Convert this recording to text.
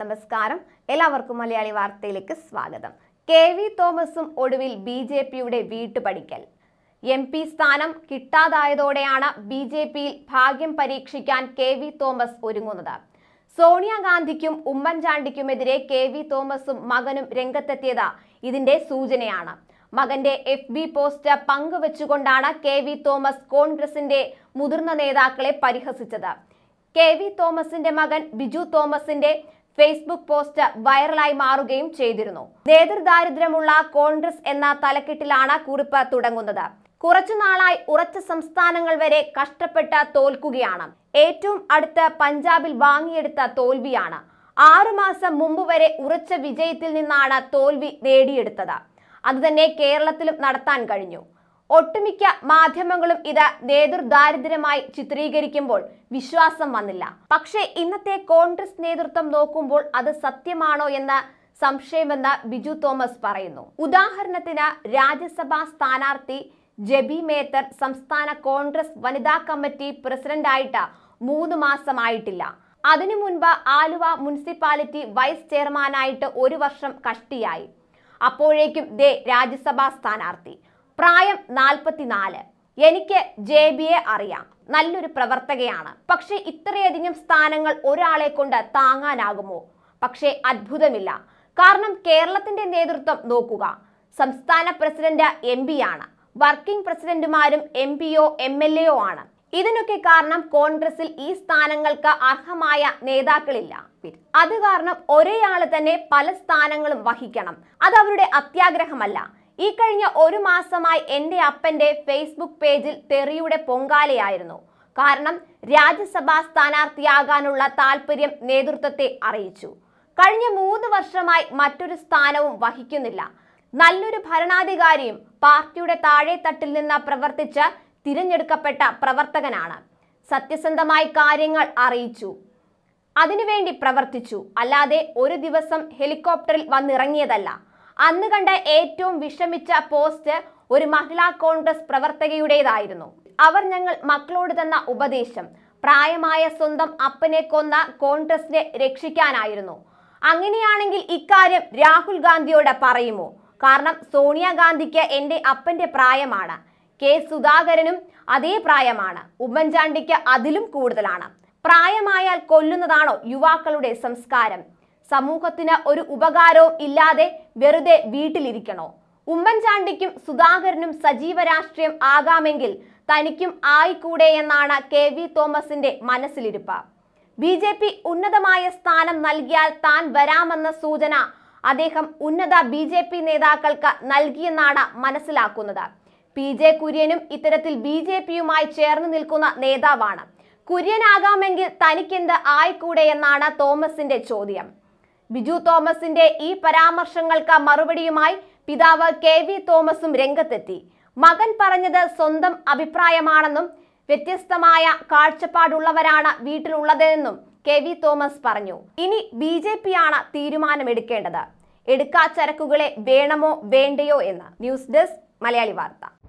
നമസ്കാരം എല്ലാവർക്കും മലയാളി വാർത്തയിലേക്ക് സ്വാഗതം കെ വി തോമസും ഒടുവിൽ ബി ജെ പിയുടെ വീട്ടുപടിക്കൽ എം പി സ്ഥാനം കിട്ടാതായതോടെയാണ് ബി ജെ പിയിൽ ഭാഗ്യം പരീക്ഷിക്കാൻ കെ വി തോമസ് ഒരുങ്ങുന്നത് സോണിയാഗാന്ധിക്കും ഉമ്മൻചാണ്ടിക്കുമെതിരെ കെ വി തോമസും മകനും രംഗത്തെത്തിയത് ഇതിന്റെ സൂചനയാണ് മകന്റെ എഫ് ബി പോസ്റ്റ് പങ്കുവച്ചുകൊണ്ടാണ് കെ വി തോമസ് കോൺഗ്രസിന്റെ മുതിർന്ന നേതാക്കളെ പരിഹസിച്ചത് കെ വി തോമസിന്റെ മകൻ ബിജു തോമസിന്റെ ഫേസ്ബുക്ക് പോസ്റ്റ് വൈറലായി മാറുകയും ചെയ്തിരുന്നു നേതൃദാരിദ്ര്യമുള്ള കോൺഗ്രസ് എന്ന തലക്കെട്ടിലാണ് കുറിപ്പ് തുടങ്ങുന്നത് കുറച്ചുനാളായി ഉറച്ച സംസ്ഥാനങ്ങൾ വരെ കഷ്ടപ്പെട്ട് തോൽക്കുകയാണ് ഏറ്റവും അടുത്ത് പഞ്ചാബിൽ വാങ്ങിയെടുത്ത തോൽവിയാണ് ആറുമാസം മുമ്പ് വരെ ഉറച്ച വിജയത്തിൽ നിന്നാണ് തോൽവി നേടിയെടുത്തത് അതുതന്നെ കേരളത്തിലും നടത്താൻ കഴിഞ്ഞു ഒട്ടുമിക്ക മാധ്യമങ്ങളും ഇത് നേതൃദാരിദ്ര്യമായി ചിത്രീകരിക്കുമ്പോൾ വിശ്വാസം വന്നില്ല പക്ഷേ ഇന്നത്തെ കോൺഗ്രസ് നേതൃത്വം നോക്കുമ്പോൾ അത് സത്യമാണോ എന്ന സംശയമെന്ന് ബിജു തോമസ് പറയുന്നു ഉദാഹരണത്തിന് രാജ്യസഭാ സ്ഥാനാർത്ഥി ജബി മേത്തർ സംസ്ഥാന കോൺഗ്രസ് വനിതാ കമ്മിറ്റി പ്രസിഡന്റായിട്ട് മൂന്ന് മാസമായിട്ടില്ല അതിനു മുൻപ് ആലുവ മുനിസിപ്പാലിറ്റി വൈസ് ചെയർമാനായിട്ട് ഒരു വർഷം കഷ്ടിയായി അപ്പോഴേക്കും ദേ രാജ്യസഭാ സ്ഥാനാർത്ഥി പ്രായം നാൽപ്പത്തിനാല് എനിക്ക് ജെ എ അറിയാം നല്ലൊരു പ്രവർത്തകയാണ് പക്ഷേ ഇത്രയധികം സ്ഥാനങ്ങൾ ഒരാളെ കൊണ്ട് താങ്ങാനാകുമോ പക്ഷേ അത്ഭുതമില്ല കാരണം കേരളത്തിന്റെ നേതൃത്വം നോക്കുക സംസ്ഥാന പ്രസിഡന്റ് എം ആണ് വർക്കിംഗ് പ്രസിഡന്റുമാരും M O M L A ആണ് ഇതിനൊക്കെ കാരണം കോൺഗ്രസിൽ ഈ സ്ഥാനങ്ങൾക്ക് അർഹമായ നേതാക്കളില്ല അത് കാരണം ഒരേയാള് തന്നെ പല സ്ഥാനങ്ങളും വഹിക്കണം അത് അവരുടെ അത്യാഗ്രഹമല്ല ഈ കഴിഞ്ഞ ഒരു മാസമായി എൻ്റെ അപ്പൻ്റെ ഫേസ്ബുക്ക് പേജിൽ തെറിയുടെ പൊങ്കാലയായിരുന്നു കാരണം രാജ്യസഭാ സ്ഥാനാർത്ഥിയാകാനുള്ള താല്പര്യം നേതൃത്വത്തെ അറിയിച്ചു കഴിഞ്ഞ മൂന്ന് വർഷമായി മറ്റൊരു സ്ഥാനവും വഹിക്കുന്നില്ല നല്ലൊരു ഭരണാധികാരിയും പാർട്ടിയുടെ തട്ടിൽ നിന്ന് പ്രവർത്തിച്ച് തിരഞ്ഞെടുക്കപ്പെട്ട പ്രവർത്തകനാണ് സത്യസന്ധമായി കാര്യങ്ങൾ അറിയിച്ചു അതിനുവേണ്ടി പ്രവർത്തിച്ചു അല്ലാതെ ഒരു ദിവസം ഹെലികോപ്റ്ററിൽ വന്നിറങ്ങിയതല്ല അന്ന് കണ്ട ഏറ്റവും വിഷമിച്ച പോസ്റ്റ് ഒരു മഹിളാ കോൺഗ്രസ് പ്രവർത്തകയുടേതായിരുന്നു അവർ ഞങ്ങൾ മക്കളോട് തന്ന ഉപദേശം പ്രായമായ സ്വന്തം അപ്പനെ കൊന്ന കോൺഗ്രസിനെ രക്ഷിക്കാനായിരുന്നു അങ്ങനെയാണെങ്കിൽ ഇക്കാര്യം രാഹുൽ ഗാന്ധിയോട് പറയുമോ കാരണം സോണിയാഗാന്ധിക്ക് എൻ്റെ അപ്പൻ്റെ പ്രായമാണ് കെ സുധാകരനും അതേ പ്രായമാണ് ഉമ്മൻചാണ്ടിക്ക് അതിലും കൂടുതലാണ് പ്രായമായാൽ കൊല്ലുന്നതാണോ യുവാക്കളുടെ സംസ്കാരം സമൂഹത്തിന് ഒരു ഉപകാരവും ഇല്ലാതെ വെറുതെ വീട്ടിലിരിക്കണോ ഉമ്മൻചാണ്ടിക്കും സുധാകരനും സജീവ രാഷ്ട്രീയം ആകാമെങ്കിൽ തനിക്കും ആയിക്കൂടെ എന്നാണ് കെ വി തോമസിന്റെ മനസ്സിലിരിപ്പ് ബി ജെ പി ഉന്നതമായ സ്ഥാനം നൽകിയാൽ താൻ വരാമെന്ന സൂചന അദ്ദേഹം ഉന്നത ബി ജെ പി നേതാക്കൾക്ക് നൽകിയെന്നാണ് മനസ്സിലാക്കുന്നത് പി ജെ കുര്യനും ഇത്തരത്തിൽ ബി ജെ പിയുമായി ചേർന്ന് നിൽക്കുന്ന നേതാവാണ് കുര്യനാകാമെങ്കിൽ തനിക്കെന്ത് ആയിക്കൂടെ എന്നാണ് തോമസിന്റെ ചോദ്യം ബിജു തോമസിന്റെ ഈ പരാമർശങ്ങൾക്ക് മറുപടിയുമായി പിതാവ് കെ വി തോമസും രംഗത്തെത്തി മകൻ പറഞ്ഞത് സ്വന്തം അഭിപ്രായമാണെന്നും വ്യത്യസ്തമായ കാഴ്ചപ്പാടുള്ളവരാണ് വീട്ടിലുള്ളതെന്നും കെ വി തോമസ് പറഞ്ഞു ഇനി ബി ജെ ആണ് തീരുമാനമെടുക്കേണ്ടത് എടുക്കാച്ചരക്കുകളെ വേണമോ വേണ്ടയോ എന്ന് ന്യൂസ് ഡെസ്ക് മലയാളി വാർത്ത